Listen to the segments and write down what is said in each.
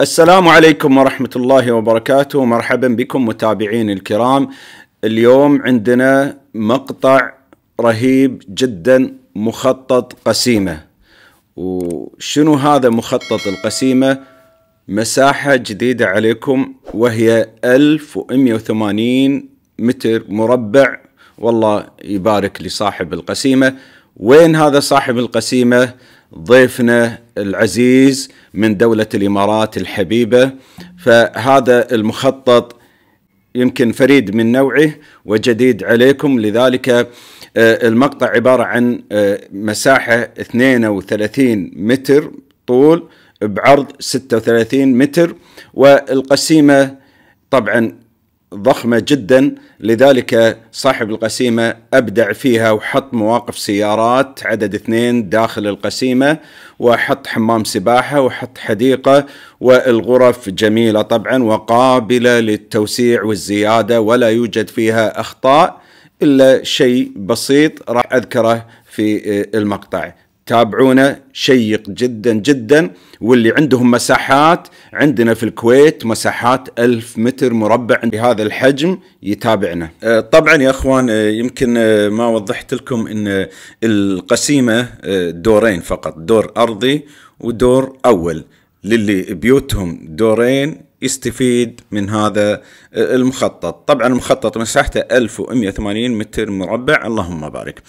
السلام عليكم ورحمة الله وبركاته مرحبا بكم متابعين الكرام اليوم عندنا مقطع رهيب جدا مخطط قسيمة وشنو هذا مخطط القسيمة مساحة جديدة عليكم وهي 1180 متر مربع والله يبارك لصاحب القسيمة وين هذا صاحب القسيمة ضيفنا العزيز من دولة الإمارات الحبيبة فهذا المخطط يمكن فريد من نوعه وجديد عليكم لذلك آه، المقطع عبارة عن آه، مساحة 32 متر طول بعرض 36 متر والقسيمة طبعا ضخمة جدا لذلك صاحب القسيمة أبدع فيها وحط مواقف سيارات عدد اثنين داخل القسيمة وحط حمام سباحة وحط حديقة والغرف جميلة طبعا وقابلة للتوسيع والزيادة ولا يوجد فيها أخطاء إلا شيء بسيط راح أذكره في المقطع تابعونا شيق جدا جدا واللي عندهم مساحات عندنا في الكويت مساحات ألف متر مربع بهذا الحجم يتابعنا أه، طبعا يا أخوان أه، يمكن أه، ما وضحت لكم أن القسيمة دورين فقط دور أرضي ودور أول للي بيوتهم دورين يستفيد من هذا المخطط طبعا المخطط مساحته 1180 متر مربع اللهم بارك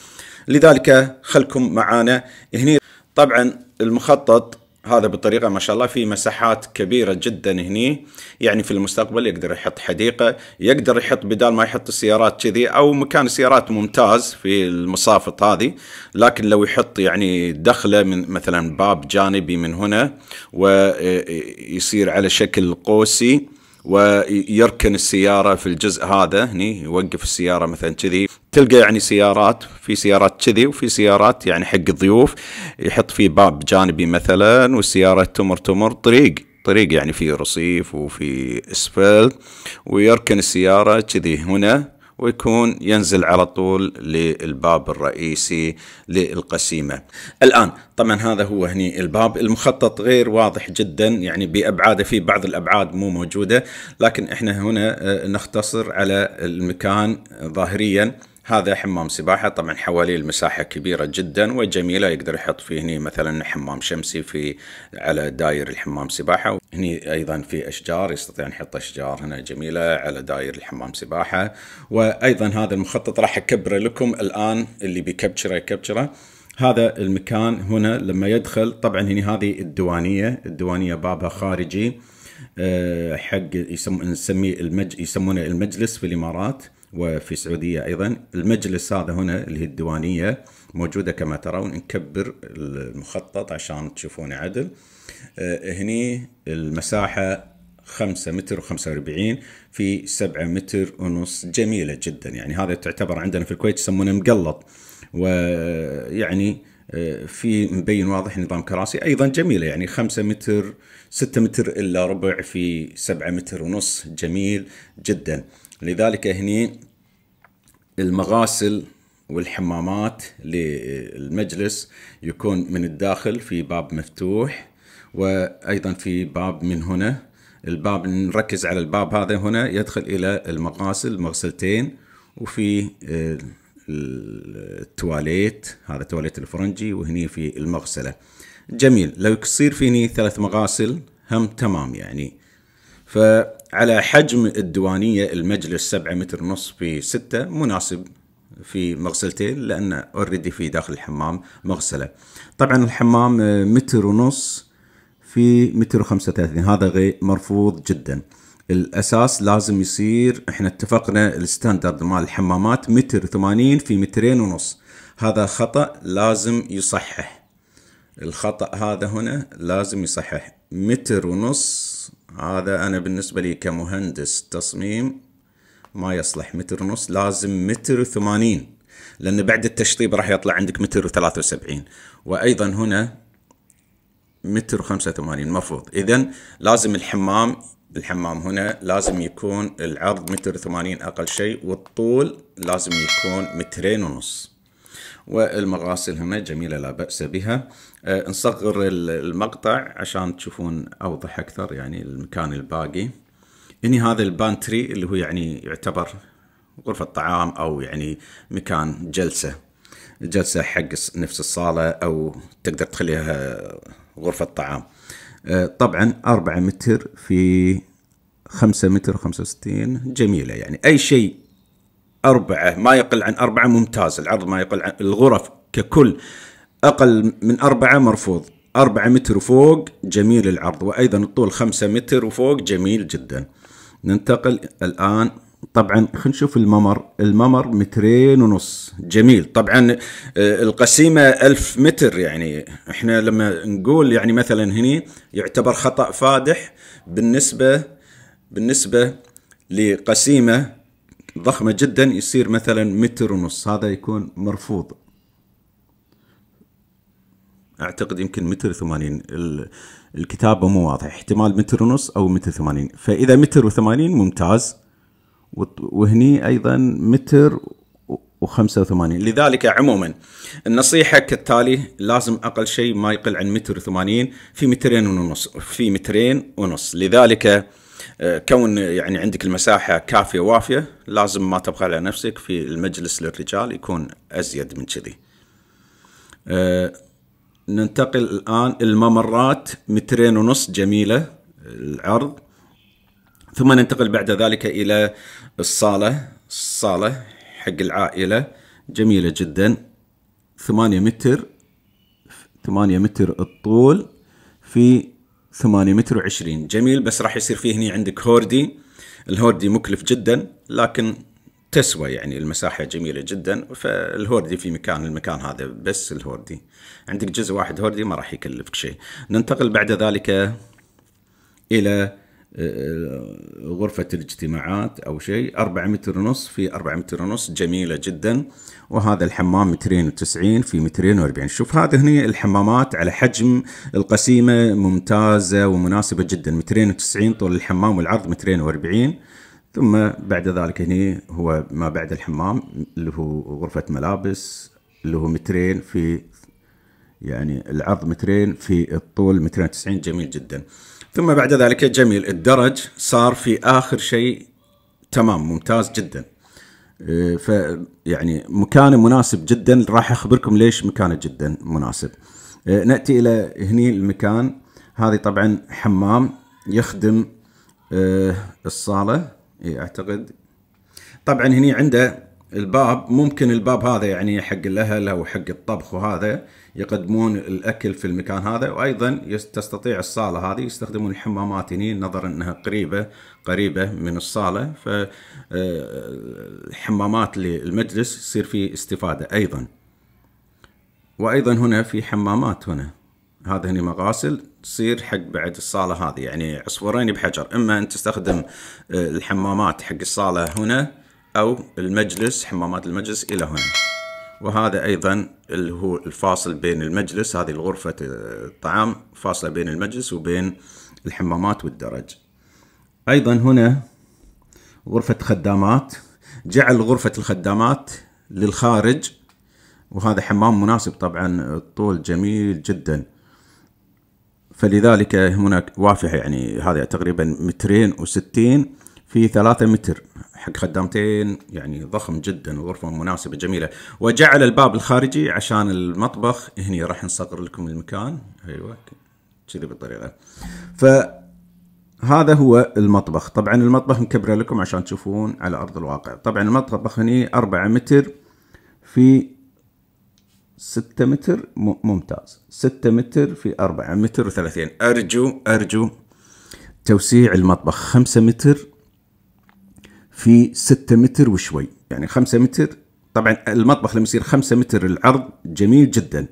لذلك خلكم معانا هني طبعا المخطط هذا بطريقه ما شاء الله في مساحات كبيره جدا هني يعني في المستقبل يقدر يحط حديقه يقدر يحط بدال ما يحط السيارات كذي او مكان السيارات ممتاز في المصافط هذه لكن لو يحط يعني دخله من مثلا باب جانبي من هنا ويصير على شكل قوسي ويركن السيارة في الجزء هذا هني يوقف السيارة مثلا كذي تلقى يعني سيارات في سيارات كذي وفي سيارات يعني حق الضيوف يحط في باب جانبي مثلا والسياره تمر تمر طريق طريق يعني في رصيف وفي اسفلت ويركن السياره كذي هنا ويكون ينزل على طول للباب الرئيسي للقسيمة الآن طبعا هذا هو هني الباب المخطط غير واضح جدا يعني بأبعاده في بعض الأبعاد مو موجودة لكن احنا هنا آه، نختصر على المكان ظاهريا هذا حمام سباحة طبعا حواليه المساحة كبيرة جدا وجميلة يقدر يحط فيه هني مثلا حمام شمسي في على داير الحمام سباحة هني أيضا في أشجار يستطيع أن يحط أشجار هنا جميلة على داير الحمام سباحة وأيضا هذا المخطط راح أكبره لكم الآن اللي بيكبشره يكبشره هذا المكان هنا لما يدخل طبعا هني هذه الديوانية الديوانية بابها خارجي آه، حق يسمونه المجلس في الإمارات وفي السعودية أيضا المجلس هذا هنا اللي هي الديوانية موجودة كما ترون نكبر المخطط عشان تشوفونه عدل آه، هني المساحة خمسة متر وخمسة واربعين في سبعة متر ونص جميلة جدا يعني هذا تعتبر عندنا في الكويت يسمونه مقلط ويعني آه، في مبين واضح نظام كراسي ايضا جميله يعني 5 متر 6 متر الا ربع في 7 متر ونص جميل جدا لذلك هني المغاسل والحمامات للمجلس يكون من الداخل في باب مفتوح وايضا في باب من هنا الباب نركز على الباب هذا هنا يدخل الى المغاسل مغسلتين وفي آه، التواليت هذا تواليت الفرنجي وهني في المغسله جميل لو يصير فيني ثلاث مغاسل هم تمام يعني ف على حجم الديوانية المجلس سبعة متر ونص في ستة مناسب في مغسلتين لأن أريد في داخل الحمام مغسلة طبعا الحمام آه، متر ونص في متر وخمسة وثلاثين هذا غير مرفوض جدا الأساس لازم يصير احنا اتفقنا الستاندرد مال الحمامات متر ثمانين في مترين ونص هذا خطأ لازم يصحح الخطأ هذا هنا لازم يصحح متر ونص هذا أنا بالنسبة لي كمهندس تصميم ما يصلح متر ونص لازم متر وثمانين لأن بعد التشطيب راح يطلع عندك متر وثلاثة وسبعين وأيضا هنا متر وخمسة وثمانين مفروض إذا لازم الحمام الحمام هنا لازم يكون العرض متر وثمانين أقل شيء والطول لازم يكون مترين ونص والمراسل هنا جميلة لا بأس بها آه، نصغر المقطع عشان تشوفون أوضح أكثر يعني المكان الباقي هني هذا البانتري اللي هو يعني يعتبر غرفة طعام أو يعني مكان جلسة جلسة حق نفس الصالة أو تقدر تخليها غرفة طعام آه، طبعا أربعة متر في خمسة متر وخمسة وستين جميلة يعني أي شيء أربعة ما يقل عن أربعة ممتاز العرض ما يقل عن الغرف ككل أقل من أربعة مرفوض أربعة متر وفوق جميل العرض وأيضا الطول خمسة متر وفوق جميل جدا ننتقل الآن طبعا خلينا نشوف الممر الممر مترين ونص جميل طبعا آه، القسيمة ألف متر يعني احنا لما نقول يعني مثلا هني يعتبر خطأ فادح بالنسبة بالنسبة لقسيمة ضخمة جدا يصير مثلا متر ونص هذا يكون مرفوض اعتقد يمكن متر ثمانين الكتابة مو واضح احتمال متر ونص او متر ثمانين فاذا متر وثمانين ممتاز وهني ايضا متر وخمسة وثمانين لذلك عموما النصيحة كالتالي لازم أقل شيء ما يقل عن متر وثمانين في مترين ونص في مترين ونص لذلك آه، كون يعني عندك المساحة كافية وافية لازم ما تبقى على نفسك في المجلس للرجال يكون أزيد من كذي آه، ننتقل الآن الممرات مترين ونص جميلة العرض ثم ننتقل بعد ذلك إلى الصالة الصالة حق العائلة جميلة جدا ثمانية متر ثمانية متر الطول في 8 متر و20 جميل بس راح يصير فيه هنا عندك هوردي الهوردي مكلف جدا لكن تسوى يعني المساحة جميلة جدا فالهوردي في مكان المكان هذا بس الهوردي عندك جزء واحد هوردي ما راح يكلفك شيء ننتقل بعد ذلك إلى غرفة الاجتماعات أو شيء أربعة متر ونص في أربعة متر ونص جميلة جدا وهذا الحمام مترين وتسعين في مترين واربعين شوف هذه هنا الحمامات على حجم القسيمة ممتازة ومناسبة جدا مترين وتسعين طول الحمام والعرض مترين واربعين ثم بعد ذلك هنا هو ما بعد الحمام اللي هو غرفة ملابس اللي هو مترين في يعني العرض مترين في الطول مترين وتسعين جميل جدا ثم بعد ذلك جميل الدرج صار في آخر شيء تمام ممتاز جدا آه، ف يعني مكانه مناسب جدا راح أخبركم ليش مكانه جدا مناسب آه، نأتي إلى هني المكان هذه طبعا حمام يخدم آه، الصالة أعتقد طبعا هني عنده الباب ممكن الباب هذا يعني حق الاهل او حق الطبخ وهذا يقدمون الاكل في المكان هذا وايضا تستطيع الصاله هذه يستخدمون الحمامات هنا نظرا انها قريبه قريبه من الصاله فالحمامات آه، للمجلس يصير في استفاده ايضا وايضا هنا في حمامات هنا هذا هني مغاسل تصير حق بعد الصاله هذه يعني عصفورين بحجر اما ان تستخدم آه، الحمامات حق الصاله هنا او المجلس حمامات المجلس الى هنا وهذا أيضا اللي هو الفاصل بين المجلس هذه الغرفة الطعام آه، فاصلة بين المجلس وبين الحمامات والدرج أيضا هنا غرفة خدامات جعل غرفة الخدامات للخارج وهذا حمام مناسب طبعا الطول جميل جدا فلذلك هناك وافح يعني هذا تقريبا مترين وستين في ثلاثة متر حق خدامتين يعني ضخم جدا غرفة مناسبة جميلة وجعل الباب الخارجي عشان المطبخ هني راح نصغر لكم المكان ايوه كذي بالطريقة فهذا هو المطبخ طبعا المطبخ نكبره لكم عشان تشوفون على ارض الواقع طبعا المطبخ هني أربعة متر في ستة متر ممتاز ستة متر في أربعة متر وثلاثين أرجو أرجو توسيع المطبخ خمسة متر في 6 متر وشوي يعني 5 متر طبعا المطبخ لما يصير 5 متر العرض جميل جدا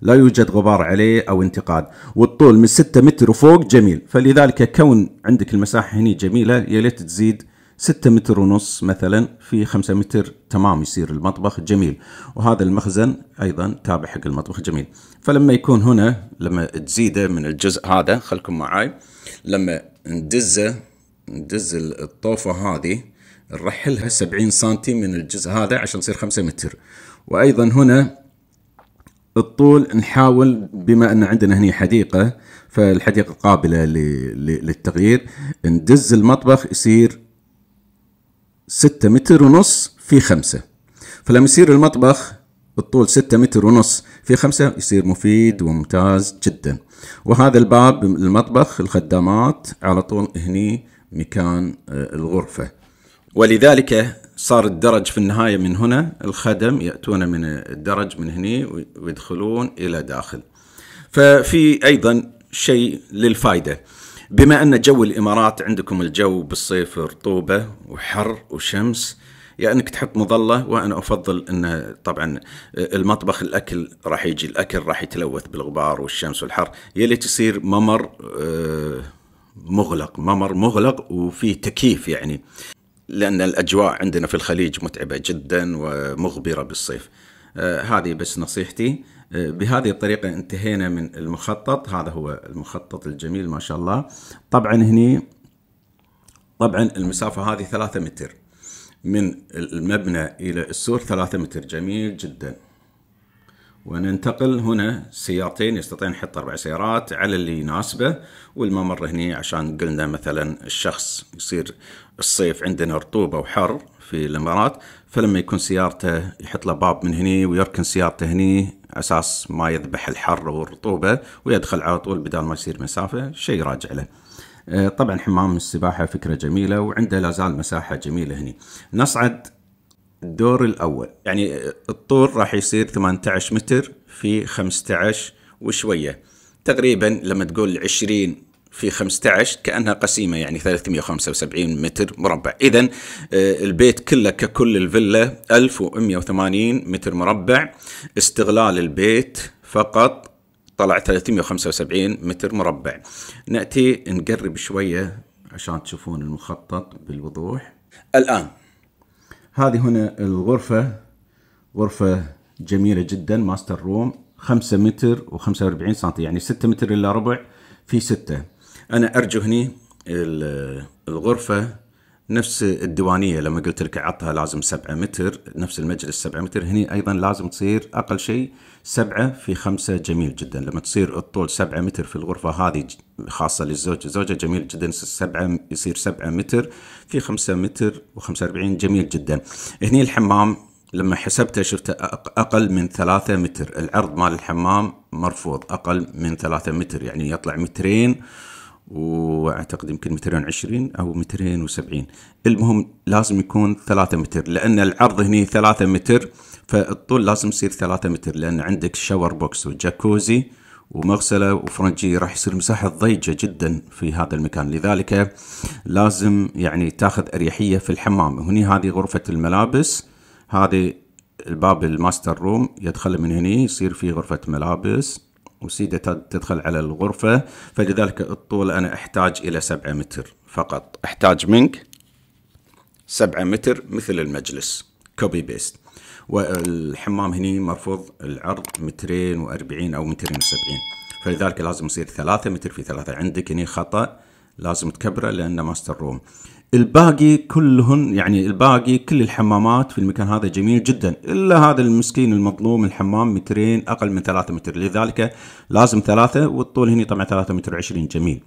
لا يوجد غبار عليه او انتقاد والطول من 6 متر وفوق جميل فلذلك كون عندك المساحه هنا جميله يا ليت تزيد 6 متر ونص مثلا في 5 متر تمام يصير المطبخ جميل وهذا المخزن ايضا تابع حق المطبخ جميل فلما يكون هنا لما تزيده من الجزء هذا خلكم معاي لما ندزه ندز الطوفه هذه نرحلها 70 سنتي من الجزء هذا عشان يصير 5 متر وايضا هنا الطول نحاول بما ان عندنا هنا حديقه فالحديقه قابله للتغيير ندز المطبخ يصير 6 متر ونص في 5 فلما يصير المطبخ الطول 6 متر ونص في 5 يصير مفيد وممتاز جدا وهذا الباب المطبخ الخدامات على طول هني مكان آه، الغرفه ولذلك صار الدرج في النهاية من هنا الخدم يأتون من الدرج من هنا ويدخلون إلى داخل ففي أيضا شيء للفائدة بما أن جو الإمارات عندكم الجو بالصيف رطوبة وحر وشمس يا يعني انك تحط مظله وانا افضل ان طبعا المطبخ الاكل راح يجي الاكل راح يتلوث بالغبار والشمس والحر يا ليت يصير ممر آه، مغلق ممر مغلق وفيه تكييف يعني لأن الأجواء عندنا في الخليج متعبة جدا ومغبرة بالصيف آه، هذه بس نصيحتي آه، بهذه الطريقة انتهينا من المخطط هذا هو المخطط الجميل ما شاء الله طبعا هني طبعا المسافة هذه ثلاثة متر من المبنى إلى السور ثلاثة متر جميل جداً وننتقل هنا سيارتين يستطيع نحط أربع سيارات على اللي يناسبه والممر هني عشان قلنا مثلا الشخص يصير الصيف عندنا رطوبة وحر في الإمارات فلما يكون سيارته يحط له باب من هني ويركن سيارته هني أساس ما يذبح الحر والرطوبة ويدخل على طول بدال ما يصير مسافة شيء راجع له آه، طبعا حمام السباحة فكرة جميلة وعنده لازال مساحة جميلة هني نصعد الدور الأول يعني الطول راح يصير 18 متر في 15 وشوية تقريبا لما تقول 20 في 15 كأنها قسيمة يعني 375 متر مربع إذا آه، البيت كله ككل الفيلا 1180 متر مربع استغلال البيت فقط طلع 375 متر مربع نأتي نقرب شوية عشان تشوفون المخطط بالوضوح الآن هذه هنا الغرفة غرفة جميلة جدا ماستر روم خمسة متر وخمسة واربعين سنتي يعني ستة متر إلا ربع في ستة أنا أرجو هني الغرفة نفس الديوانية لما قلت لك عطها لازم سبعة متر نفس المجلس سبعة متر هني أيضا لازم تصير أقل شيء سبعة في خمسة جميل جدا لما تصير الطول سبعة متر في الغرفة هذه خاصة للزوج زوجة جميل جدا سبعة يصير سبعة متر في خمسة متر وخمسة أربعين جميل جدا هني الحمام لما حسبته شفته أقل من ثلاثة متر العرض مال الحمام مرفوض أقل من ثلاثة متر يعني يطلع مترين واعتقد يمكن مترين وعشرين او مترين وسبعين المهم لازم يكون ثلاثة متر لان العرض هنا ثلاثة متر فالطول لازم يصير ثلاثة متر لان عندك شاور بوكس وجاكوزي ومغسلة وفرنجي راح يصير مساحة ضيجة جدا في هذا المكان لذلك لازم يعني تاخذ أريحية في الحمام هنا هذه غرفة الملابس هذه الباب الماستر روم يدخل من هنا يصير في غرفة ملابس وسيدة تدخل على الغرفة فلذلك الطول أنا أحتاج إلى سبعة متر فقط أحتاج منك سبعة متر مثل المجلس كوبي بيست والحمام هني مرفوض العرض مترين وأربعين أو مترين وسبعين فلذلك لازم يصير ثلاثة متر في ثلاثة عندك هني خطأ لازم تكبره لأنه ماستر روم الباقي كلهن يعني الباقي كل الحمامات في المكان هذا جميل جدا الا هذا المسكين المظلوم الحمام مترين اقل من ثلاثة متر لذلك لازم ثلاثة والطول هنا طبعا ثلاثة متر عشرين جميل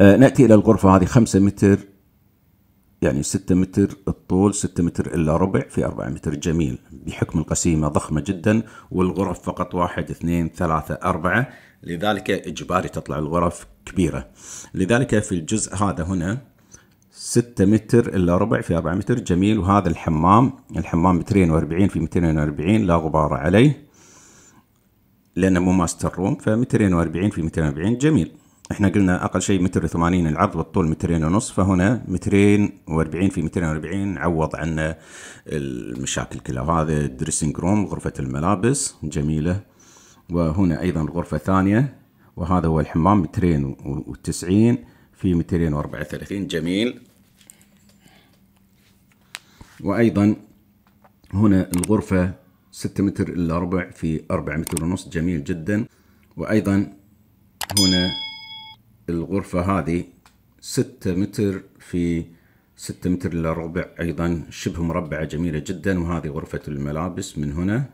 آه ناتي الى الغرفة هذه خمسة متر يعني ستة متر الطول ستة متر إلا ربع في أربعة متر جميل بحكم القسيمة ضخمة جدا والغرف فقط واحد اثنين ثلاثة أربعة لذلك إجباري تطلع الغرف كبيرة لذلك في الجزء هذا هنا 6 متر الا ربع في 4 متر جميل وهذا الحمام الحمام مترين واربعين في مترين واربعين لا غبار عليه لانه مو ماستر روم فمترين واربعين في مترين واربعين جميل احنا قلنا اقل شيء متر ثمانين العرض والطول مترين ونص فهنا مترين واربعين في مترين واربعين عوض عنا المشاكل كلها وهذا دريسنج روم غرفة الملابس جميلة وهنا ايضا غرفة ثانية وهذا هو الحمام مترين وتسعين في مترين واربعة وثلاثين جميل وأيضا هنا الغرفة 6 متر إلا ربع في 4 متر ونص جميل جدا وأيضا هنا الغرفة هذه 6 متر في 6 متر إلا ربع أيضا شبه مربعة جميلة جدا وهذه غرفة الملابس من هنا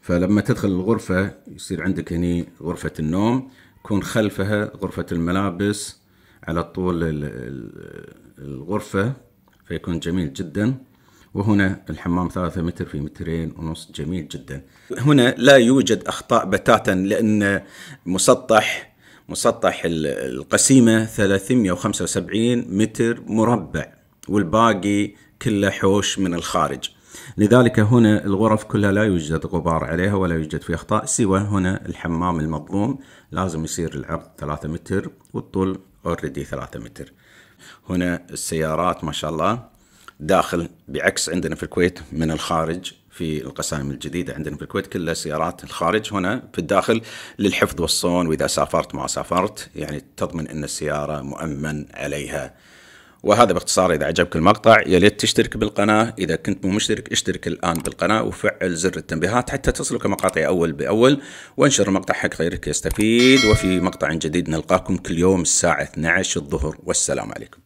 فلما تدخل الغرفة يصير عندك هني غرفة النوم يكون خلفها غرفة الملابس على طول الغرفة فيكون جميل جدا وهنا الحمام ثلاثة متر في مترين ونص جميل جدا هنا لا يوجد أخطاء بتاتا لأن مسطح مسطح القسيمة 375 متر مربع والباقي كله حوش من الخارج لذلك هنا الغرف كلها لا يوجد غبار عليها ولا يوجد في أخطاء سوى هنا الحمام المظلوم لازم يصير العرض 3 متر والطول اوريدي 3 متر هنا السيارات ما شاء الله داخل بعكس عندنا في الكويت من الخارج في القسائم الجديدة عندنا في الكويت كلها سيارات الخارج هنا في الداخل للحفظ والصون وإذا سافرت ما سافرت يعني تضمن أن السيارة مؤمن عليها وهذا باختصار إذا عجبك المقطع يا ليت تشترك بالقناة إذا كنت مو مشترك اشترك الآن بالقناة وفعل زر التنبيهات حتى تصلك مقاطعي أول بأول وانشر المقطع حق غيرك يستفيد وفي مقطع جديد نلقاكم كل يوم الساعة 12 الظهر والسلام عليكم